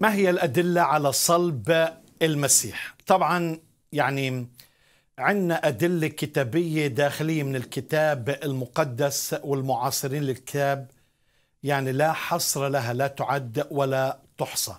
ما هي الأدلة على صلب المسيح؟ طبعا يعني عندنا أدلة كتابية داخلية من الكتاب المقدس والمعاصرين للكتاب يعني لا حصر لها لا تعد ولا تحصى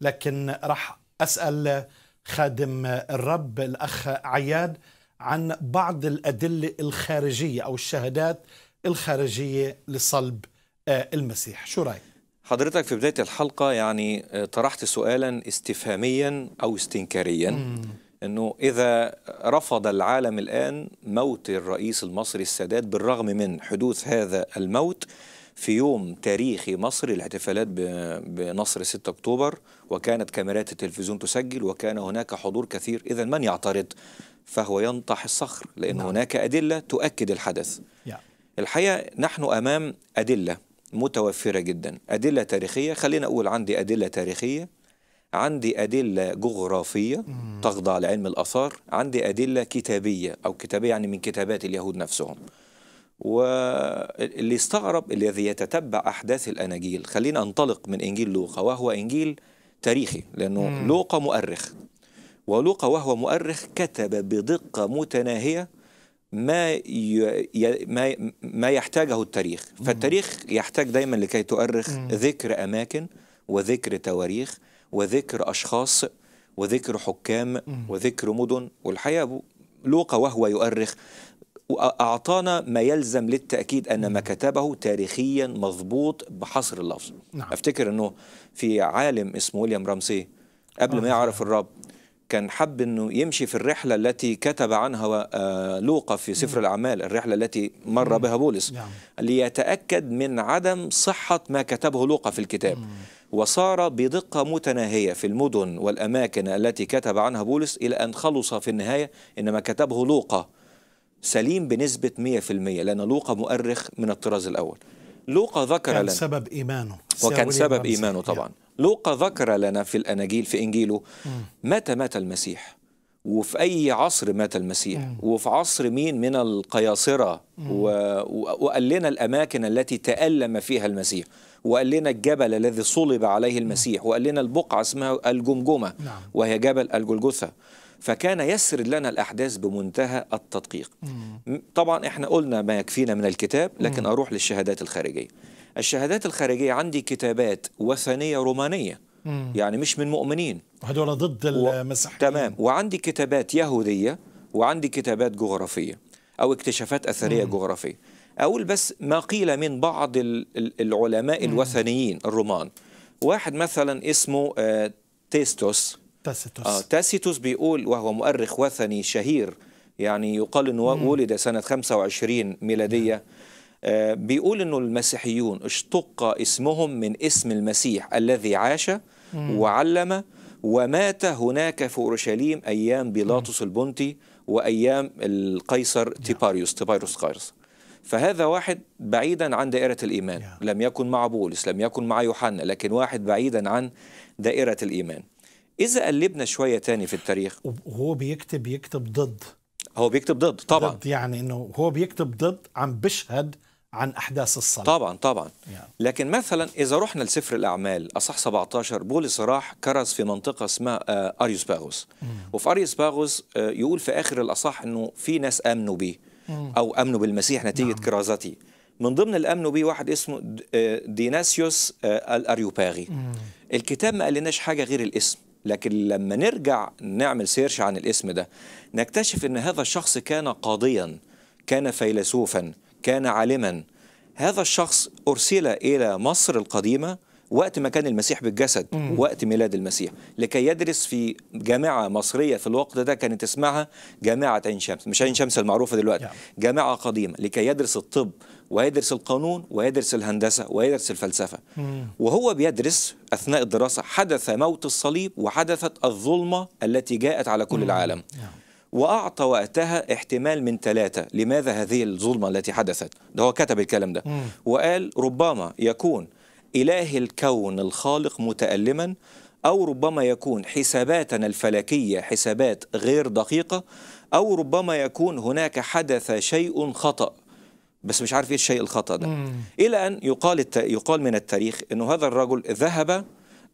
لكن راح أسأل خادم الرب الأخ عياد عن بعض الأدلة الخارجية أو الشهادات الخارجية لصلب آه، المسيح شو رأيك؟ حضرتك في بداية الحلقة يعني آه، طرحت سؤالا استفهاميا أو استنكاريا أنه إذا رفض العالم الآن موت الرئيس المصري السادات بالرغم من حدوث هذا الموت في يوم تاريخي مصري الاحتفالات بنصر 6 أكتوبر وكانت كاميرات التلفزيون تسجل وكان هناك حضور كثير إذا من يعترض فهو ينطح الصخر لأن نعم. هناك أدلة تؤكد الحدث الحقيقة نحن أمام أدلة متوفرة جدا أدلة تاريخية خلينا أقول عندي أدلة تاريخية عندي أدلة جغرافية تخضع لعلم الآثار عندي أدلة كتابية أو كتابية يعني من كتابات اليهود نفسهم واللي استغرب الذي يتتبع أحداث الأناجيل خلينا أنطلق من إنجيل لوقا وهو إنجيل تاريخي لأنه مم. لوقا مؤرخ ولوقا وهو مؤرخ كتب بدقة متناهية ما ما ما يحتاجه التاريخ فالتاريخ يحتاج دايما لكي تؤرخ ذكر اماكن وذكر تواريخ وذكر اشخاص وذكر حكام وذكر مدن والحقيقه لوقا وهو يؤرخ أعطانا ما يلزم للتأكيد أن ما كتبه تاريخيا مضبوط بحصر اللفظ نعم. أفتكر أنه في عالم اسمه ويليام رامسي قبل ما آه. يعرف الرب كان حب انه يمشي في الرحله التي كتب عنها آه، لوقا في سفر الاعمال الرحله التي مر بها بولس نعم. ليتاكد من عدم صحه ما كتبه لوقا في الكتاب وصار بدقه متناهيه في المدن والاماكن التي كتب عنها بولس الى ان خلص في النهايه ان ما كتبه لوقا سليم بنسبه 100% لان لوقا مؤرخ من الطراز الاول لوقا ذكر كان لنا سبب ايمانه وكان سبب ايمانه طبعا نعم. لوقا ذكر لنا في الأناجيل في إنجيله متى مات المسيح وفي أي عصر مات المسيح وفي عصر مين من القياصرة وقال لنا الأماكن التي تألم فيها المسيح وقال لنا الجبل الذي صلب عليه المسيح وقال لنا البقعة اسمها الجمجمة نعم. وهي جبل الجلجثة فكان يسرد لنا الأحداث بمنتهى التدقيق طبعا احنا قلنا ما يكفينا من الكتاب لكن أروح للشهادات الخارجية الشهادات الخارجيه عندي كتابات وثنيه رومانيه مم. يعني مش من مؤمنين هذول ضد المسيح و... تمام وعندي كتابات يهوديه وعندي كتابات جغرافيه او اكتشافات اثريه مم. جغرافيه اقول بس ما قيل من بعض العلماء مم. الوثنيين الرومان واحد مثلا اسمه آه، تيستوس تاسيتوس آه تاسيتوس بيقول وهو مؤرخ وثني شهير يعني يقال انه ولد سنه 25 ميلاديه مم. بيقول انه المسيحيون اشتق اسمهم من اسم المسيح الذي عاش وعلم ومات هناك في اورشليم ايام بيلاطس البنطي وايام القيصر تيباريوس تيباريوس قيصر فهذا واحد بعيدا عن دائرة الإيمان لم يكن مع بولس لم يكن مع يوحنا لكن واحد بعيدا عن دائرة الإيمان إذا قلبنا شوية تاني في التاريخ وهو بيكتب يكتب ضد هو بيكتب ضد طبعا ضد يعني انه هو بيكتب ضد عم بشهد عن أحداث الصلاة طبعا طبعا يعني. لكن مثلا إذا رحنا لسفر الأعمال أصح 17 بولس صراح كرز في منطقة اسمها آه، أريوس باغوس وفي أريوس باغوس آه، يقول في آخر الأصح أنه في ناس آمنوا به أو آمنوا بالمسيح نتيجة نعم. كرازتي من ضمن الأمن به واحد اسمه آه، ديناسيوس الأريوباغي الكتاب ما قالناش حاجة غير الاسم لكن لما نرجع نعمل سيرش عن الاسم ده نكتشف أن هذا الشخص كان قاضيا كان فيلسوفا كان عالما هذا الشخص أرسل إلى مصر القديمة وقت ما كان المسيح بالجسد وقت ميلاد المسيح لكي يدرس في جامعة مصرية في الوقت ده كانت اسمها جامعة عين شمس مش عين شمس المعروفة دلوقتي نعم. جامعة قديمة لكي يدرس الطب ويدرس القانون ويدرس الهندسة ويدرس الفلسفة وهو بيدرس أثناء الدراسة حدث موت الصليب وحدثت الظلمة التي جاءت على كل العالم نعم. وأعطى وقتها احتمال من ثلاثة لماذا هذه الظلمة التي حدثت ده هو كتب الكلام ده وقال ربما يكون إله الكون الخالق متألما أو ربما يكون حساباتنا الفلكية حسابات غير دقيقة أو ربما يكون هناك حدث شيء خطأ بس مش عارف ايه الشيء الخطأ ده مم. إلى أن يقال, الت... يقال من التاريخ أنه هذا الرجل ذهب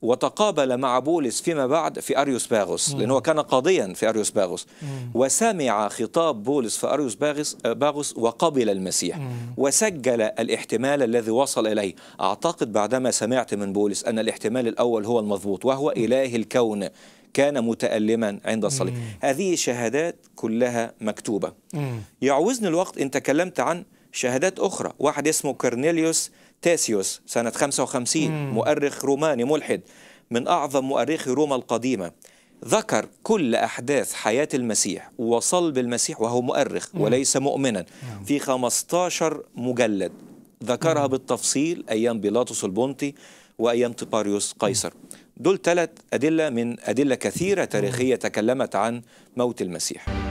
وتقابل مع بولس فيما بعد في أريوس باغوس لأنه كان قاضيا في أريوس باغوس وسمع خطاب بولس في أريوس باغوس وقبل المسيح وسجل الاحتمال الذي وصل إليه أعتقد بعدما سمعت من بولس أن الاحتمال الأول هو المضبوط وهو إله الكون كان متألما عند الصليب هذه شهادات كلها مكتوبة يعوزني الوقت إن تكلمت عن شهادات أخرى واحد اسمه كورنيليوس تاسيوس سنة 55 مم. مؤرخ روماني ملحد من أعظم مؤرخي روما القديمة ذكر كل أحداث حياة المسيح وصلب المسيح وهو مؤرخ مم. وليس مؤمنا مم. نعم. في 15 مجلد ذكرها مم. بالتفصيل أيام بيلاطس البونتي وأيام تباريوس قيصر دول ثلاث أدلة من أدلة كثيرة تاريخية تكلمت عن موت المسيح